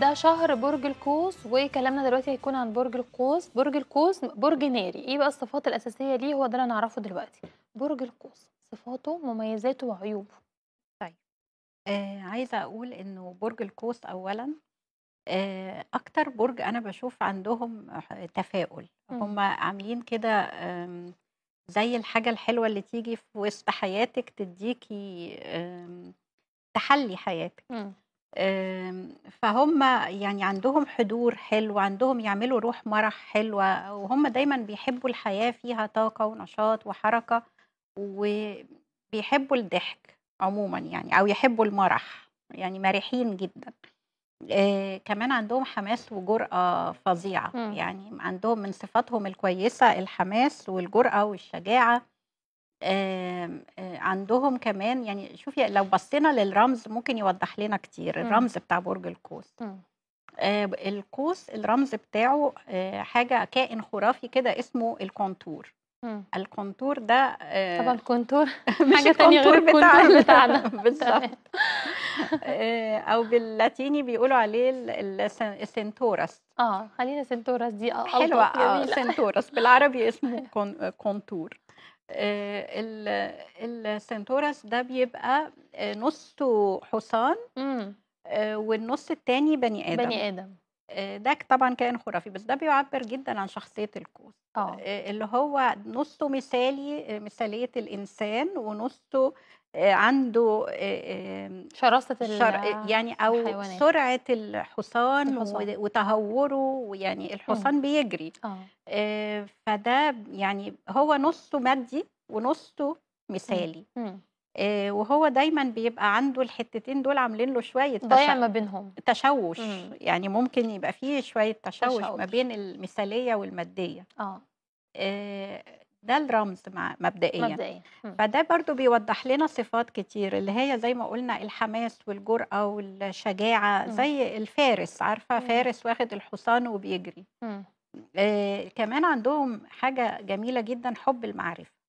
ده شهر برج القوس وكلامنا دلوقتي هيكون عن برج القوس برج القوس برج ناري ايه بقى الصفات الاساسيه ليه هو ده اللي هنعرفه دلوقتي برج القوس صفاته مميزاته وعيوبه طيب آه عايزه اقول انه برج القوس اولا آه اكتر برج انا بشوف عندهم تفاؤل هم عاملين كده زي الحاجه الحلوه اللي تيجي في وسط حياتك تديكي تحلي حياتك فهُم يعني عندهم حضور حلو، عندهم يعملوا روح مَرَح حلوة، وهُم دايمًا بيحبّوا الحياة فيها طاقة ونشاط وحركة، وبيحبّوا الضحك عمومًا يعني أو يحبّوا المَرَح، يعني مَرِحين جدًا. آه، كمان عندهم حماس وجرأة فظيعة، يعني عندهم من صفاتهم الكويسة الحماس والجرأة والشجاعة. آه، عندهم كمان يعني شوفي لو بصينا للرمز ممكن يوضح لنا كتير الرمز بتاع برج القوس آه، القوس الرمز بتاعه آه، حاجه كائن خرافي كده اسمه الكونتور الكونتور ده طبعا الكونتور حاجه تانية غير الكونتور بتاعنا بالظبط او باللاتيني بيقولوا عليه السنتورس اه خلينا سنتورس دي حلوه سنتورس بالعربي اسمه كونتور آه، السنتورس ده بيبقى آه، نصه حصان آه، والنص التاني بني ادم بني ادم ده طبعا كائن خرافي بس ده بيعبر جدا عن شخصيه القوس اللي هو نصه مثالي مثاليه الانسان ونصه عنده آه، آه، شراسه شر... يعني او الحيوانات. سرعه الحصان, الحصان. وتهوره ويعني الحصان مم. بيجري آه. آه. فده يعني هو نصه مادي ونصه مثالي مم. مم. وهو دايما بيبقى عنده الحتتين دول عاملين له شويه ضايع ما بينهم تشوش مم. يعني ممكن يبقى فيه شويه تشوش, تشوش ما بين المثاليه والماديه اه, آه ده الرمز مع مبدئيا مبدئيا فده برضو بيوضح لنا صفات كتير اللي هي زي ما قلنا الحماس والجرأة والشجاعة زي الفارس عارفة فارس واخد الحصان وبيجري آه كمان عندهم حاجة جميلة جدا حب المعرفة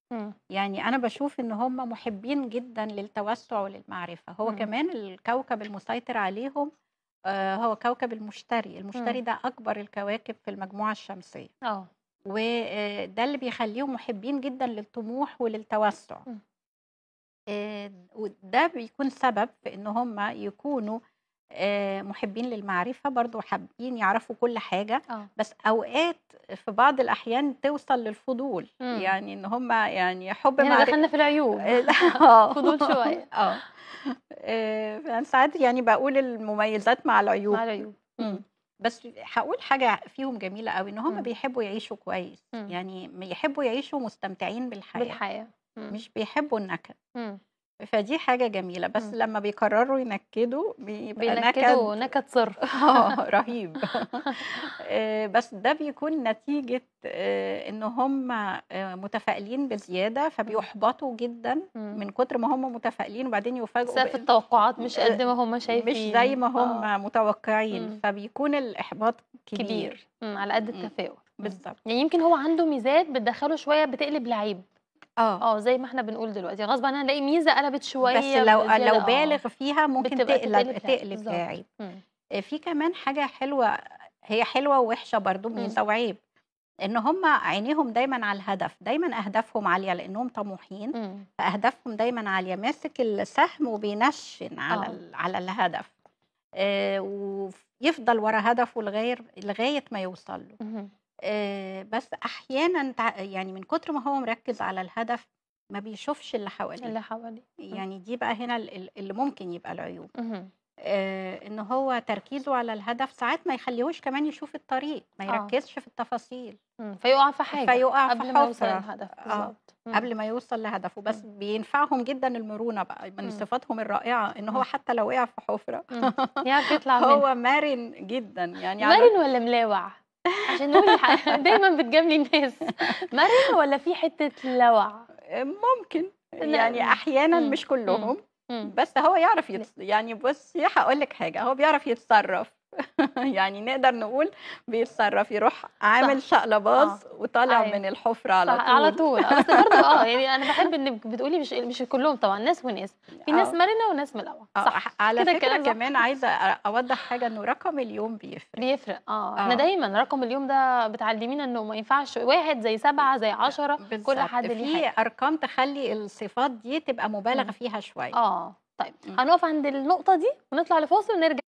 يعني أنا بشوف إن هم محبين جدا للتوسع وللمعرفة هو كمان الكوكب المسيطر عليهم آه هو كوكب المشتري المشتري ده أكبر الكواكب في المجموعة الشمسية اه وده اللي بيخليهم محبين جدا للطموح وللتوسع آه، وده بيكون سبب في ان هم يكونوا آه، محبين للمعرفة برضو حابين يعرفوا كل حاجة آه. بس أوقات في بعض الأحيان توصل للفضول مم. يعني إن هم يعني حب يعني معرفة دخلنا في العيوب فضول شوية اه ساعات يعني بقول المميزات مع العيوب مع العيوب مم. بس هقول حاجه فيهم جميله قوي ان هم م. إمم. بيحبوا يعيشوا كويس إمم. يعني م. يعني يحبوا يعيشوا مستمتعين بالحياه بالحياه م. إمم. مش بيحبوا النكد فدي حاجة جميلة، بس م. إمم. لمّا بيقرروا ينكّدوا بيبقى نكد بينكدوا نكد صرف. آه رهيب آه، بس ده بيكون نتيجة آه، إن هم آه، متفائلين بزيادة، إمم. فبيُحبطوا جدًا إمم. من كتر ما هم متفائلين، وبعدين يُفاجئوا سقف التوقعات مش قد ما هم مش زي ما آه. متوقعين، فبيكون الإحباط كبير. كبير، على قد التفاؤل، بالظبط يعني يمكن هو عنده ميزات بتدخّله شوية بتقلب لعيب. اه اه زي ما احنا بنقول دلوقتي غصب عنها نلاقي ميزه قلبت شويه بس لو لو آه. بالغ فيها ممكن تقلب تقلب عيب في كمان حاجه حلوه هي حلوه ووحشه برضو ميزه وعيب ان هم عينيهم دايما على الهدف دايما اهدافهم عاليه لانهم طموحين فاهدافهم دايما عاليه ماسك السهم وبينشن على أوه. على الهدف آه ويفضل ورا هدفه لغايه لغايه ما يوصل له آه، بس احيانا يعني من كتر ما هو مركز على الهدف ما بيشوفش اللي حواليه اللي حواليه يعني دي بقى هنا اللي ممكن يبقى العيوب آه، ان هو تركيزه على الهدف ساعات ما يخليهوش كمان يشوف الطريق ما آه. يركزش في التفاصيل مم. فيقع في حاجة فيقع في قبل ما يوصل للهدف آه. بالظبط قبل ما يوصل لهدفه بس بينفعهم جدا المرونة بقى من مم. صفاتهم الرائعة ان هو حتى لو وقع في حفرة يعرف يطلع منها هو مرن جدا يعني مرن ولا ملاوع؟ عشان نقول الحق دايما بتجاملي الناس مرنه ولا في حته لوع ممكن يعني احيانا مش كلهم بس هو يعرف يتص... يعني بصي هقول لك حاجه هو بيعرف يتصرف يعني نقدر نقول بيتصرف يروح عامل شقلباظ آه. وطالع آه. من الحفره على طول على طول بس برضه اه يعني انا بحب انك بتقولي مش مش كلهم طبعا ناس وناس في ناس آه. مرنه وناس ملقوه آه، صح على فكره كمان عايزه اوضح حاجه انه رقم اليوم بيفرق بيفرق اه احنا دايما رقم اليوم ده بتعلمينا انه ما ينفعش واحد زي سبعه زي عشرة كل حد ليه في ارقام تخلي الصفات دي تبقى مبالغ فيها شويه اه طيب هنقف عند النقطه دي ونطلع لفاصل ونرجع